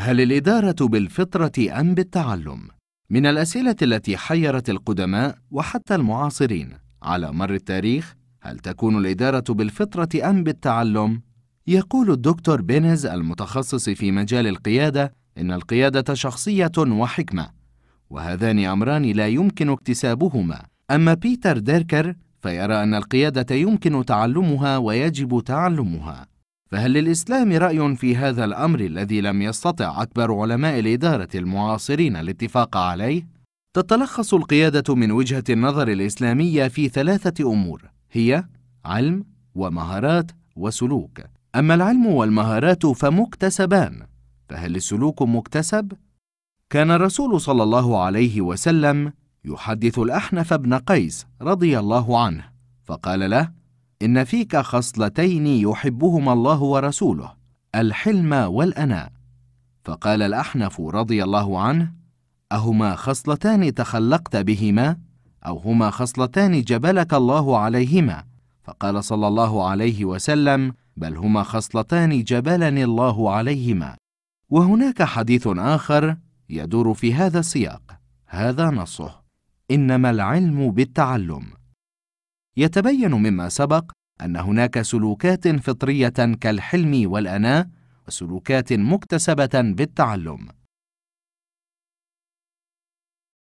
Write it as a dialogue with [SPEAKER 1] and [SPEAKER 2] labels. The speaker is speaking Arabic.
[SPEAKER 1] هل الإدارة بالفطرة أم بالتعلم؟ من الأسئلة التي حيرت القدماء وحتى المعاصرين على مر التاريخ هل تكون الإدارة بالفطرة أم بالتعلم؟ يقول الدكتور بينز المتخصص في مجال القيادة إن القيادة شخصية وحكمة وهذان أمران لا يمكن اكتسابهما أما بيتر ديركر فيرى أن القيادة يمكن تعلمها ويجب تعلمها فهل للإسلام رأي في هذا الأمر الذي لم يستطع أكبر علماء الإدارة المعاصرين الاتفاق عليه؟ تتلخص القيادة من وجهة النظر الإسلامية في ثلاثة أمور هي علم ومهارات وسلوك أما العلم والمهارات فمكتسبان فهل السلوك مكتسب؟ كان الرسول صلى الله عليه وسلم يحدث الأحنف بن قيس رضي الله عنه فقال له إن فيك خصلتين يحبهما الله ورسوله الحلم والأناء فقال الأحنف رضي الله عنه أهما خصلتان تخلقت بهما أو هما خصلتان جبلك الله عليهما فقال صلى الله عليه وسلم بل هما خصلتان جبلني الله عليهما وهناك حديث آخر يدور في هذا السياق هذا نصه إنما العلم بالتعلم يتبين مما سبق ان هناك سلوكات فطريه كالحلم والاناه وسلوكات مكتسبه بالتعلم